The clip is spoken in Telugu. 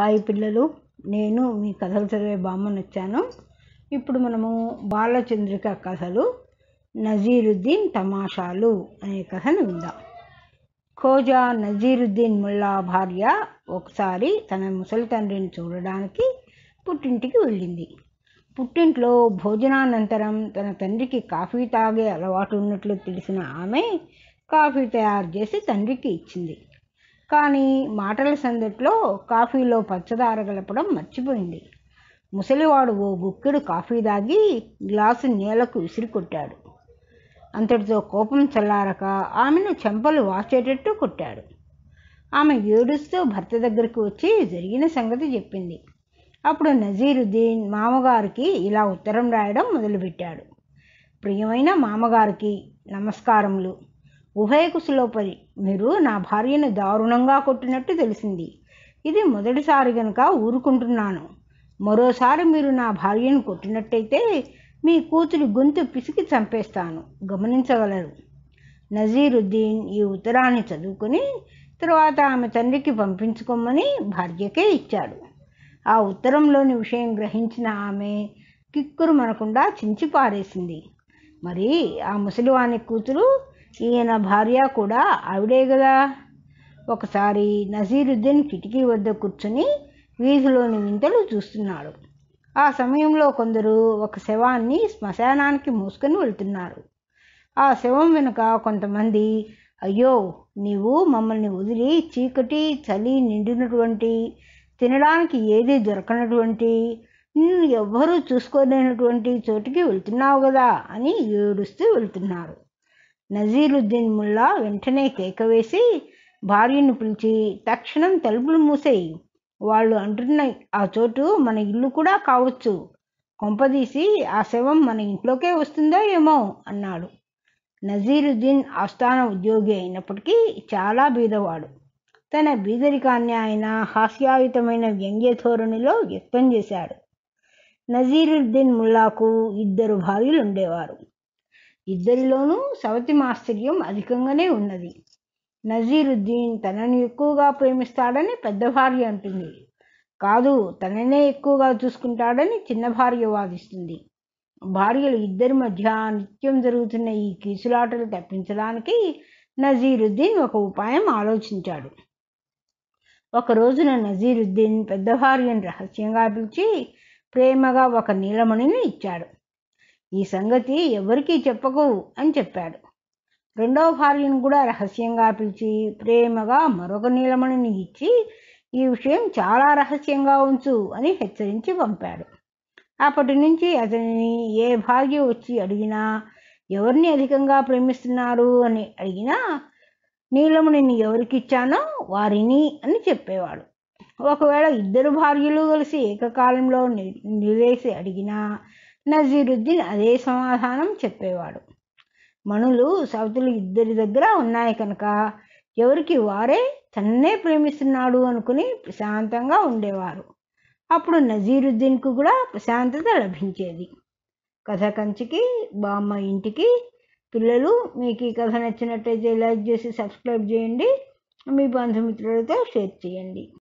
హాయ్ పిల్లలు నేను మీ కథలు చదివే బామ్మను వచ్చాను ఇప్పుడు మనము బాలచంద్రిక కథలు నజీరుద్దీన్ తమాషాలు అనే కథను విందాం ఖోజా నజీరుద్దీన్ ముల్లా భార్య ఒకసారి తన ముసలి తండ్రిని చూడడానికి పుట్టింటికి వెళ్ళింది పుట్టింట్లో భోజనానంతరం తన తండ్రికి కాఫీ తాగే అలవాటు ఉన్నట్లు తెలిసిన ఆమె కాఫీ తయారు చేసి తండ్రికి ఇచ్చింది కానీ మాటల సందట్లో కాఫీలో పచ్చదార గలపడం మర్చిపోయింది ముసలివాడు ఓ గుక్కెడు కాఫీ దాగి గ్లాసు నేలకు విసిరికొట్టాడు అంతటితో కోపం చల్లారక ఆమెను చెంపలు వాచేటట్టు కొట్టాడు ఆమె ఏడుస్తూ భర్త దగ్గరికి వచ్చి జరిగిన సంగతి చెప్పింది అప్పుడు నజీరుద్దీన్ మామగారికి ఇలా ఉత్తరం రాయడం మొదలుపెట్టాడు ప్రియమైన మామగారికి నమస్కారములు ఉభయకుశలోపది మీరు నా భార్యను దారుణంగా కొట్టినట్టు తెలిసింది ఇది మొదటిసారి గనుక ఊరుకుంటున్నాను మరోసారి మీరు నా భార్యను కొట్టినట్టయితే మీ కూతురి గొంతు పిసికి చంపేస్తాను గమనించగలరు నజీరుద్దీన్ ఈ ఉత్తరాన్ని చదువుకుని తర్వాత ఆమె తండ్రికి పంపించుకోమని భార్యకే ఇచ్చాడు ఆ ఉత్తరంలోని విషయం గ్రహించిన ఆమె కిక్కురు మనకుండా చించి పారేసింది మరి ఆ ముసలివాని కూతురు ఈయన భార్య కూడా ఆవిడే కదా ఒకసారి నజీరుద్దీన్ కిటికీ వద్ద కూర్చుని వీధిలోని వింతలు చూస్తున్నాడు ఆ సమయంలో కొందరు ఒక శవాన్ని శ్మశానానికి మోసుకొని వెళ్తున్నారు ఆ శవం వెనుక కొంతమంది అయ్యో నీవు మమ్మల్ని వదిలి చీకటి చలి నిండినటువంటి తినడానికి ఏది దొరకనటువంటి నిన్ను ఎవ్వరూ చూసుకోలేనటువంటి చోటుకి వెళ్తున్నావు కదా అని ఏడుస్తూ వెళ్తున్నారు నజీరుద్దీన్ ముల్లా వెంటనే కేకవేసి భార్యను పిలిచి తక్షణం తలుపులు మూసేయి వాళ్ళు అంటున్న ఆ చోటు మన ఇల్లు కూడా కావచ్చు కొంపదీసి ఆ శవం మన ఇంట్లోకే వస్తుందో ఏమో అన్నాడు నజీరుద్దీన్ ఆస్థాన ఉద్యోగి అయినప్పటికీ చాలా బీదవాడు తన బీదరికాన్ని ఆయన హాస్యాయుతమైన వ్యంగ్య ధోరణిలో వ్యక్తం చేశాడు నజీరుద్దీన్ ముల్లాకు ఇద్దరు భార్యలు ఉండేవారు ఇద్దరిలోనూ సవతి మాశ్చర్యం అధికంగానే ఉన్నది నజీరుద్దీన్ తనను ఎక్కువగా ప్రేమిస్తాడని పెద్ద భార్య అంటుంది కాదు తననే ఎక్కువగా చూసుకుంటాడని చిన్న భార్య వాదిస్తుంది భార్యలు ఇద్దరి మధ్య నిత్యం జరుగుతున్న ఈ కీసులాటలు తప్పించడానికి నజీరుద్దీన్ ఒక ఉపాయం ఆలోచించాడు ఒక రోజున నజీరుద్దీన్ పెద్ద భార్యను రహస్యంగా పిలిచి ప్రేమగా ఒక నీలమణిని ఇచ్చాడు ఈ సంగతి ఎవరికీ చెప్పకు అని చెప్పాడు రెండవ భార్యను కూడా రహస్యంగా పిలిచి ప్రేమగా మరొక నీలమణిని ఇచ్చి ఈ విషయం చాలా రహస్యంగా ఉంచు అని హెచ్చరించి పంపాడు అప్పటి నుంచి అతనిని ఏ భార్య వచ్చి అడిగినా ఎవరిని అధికంగా ప్రేమిస్తున్నారు అని అడిగినా నీలమునిని ఎవరికిచ్చానో వారిని అని చెప్పేవాడు ఒకవేళ ఇద్దరు భార్యలు కలిసి ఏకకాలంలో నిలేసి అడిగినా నజీరుద్దీన్ అదే సమాధానం చెప్పేవాడు మణులు సవతులు ఇద్దరి దగ్గర ఉన్నాయి కనుక ఎవరికి వారే తన్నే ప్రేమిస్తున్నాడు అనుకుని ప్రశాంతంగా ఉండేవారు అప్పుడు నజీరుద్దీన్కు కూడా ప్రశాంతత లభించేది కథ కంచికి బామ్మ ఇంటికి పిల్లలు మీకు ఈ కథ నచ్చినట్టయితే లైక్ చేసి సబ్స్క్రైబ్ చేయండి మీ బంధుమిత్రులతో షేర్ చేయండి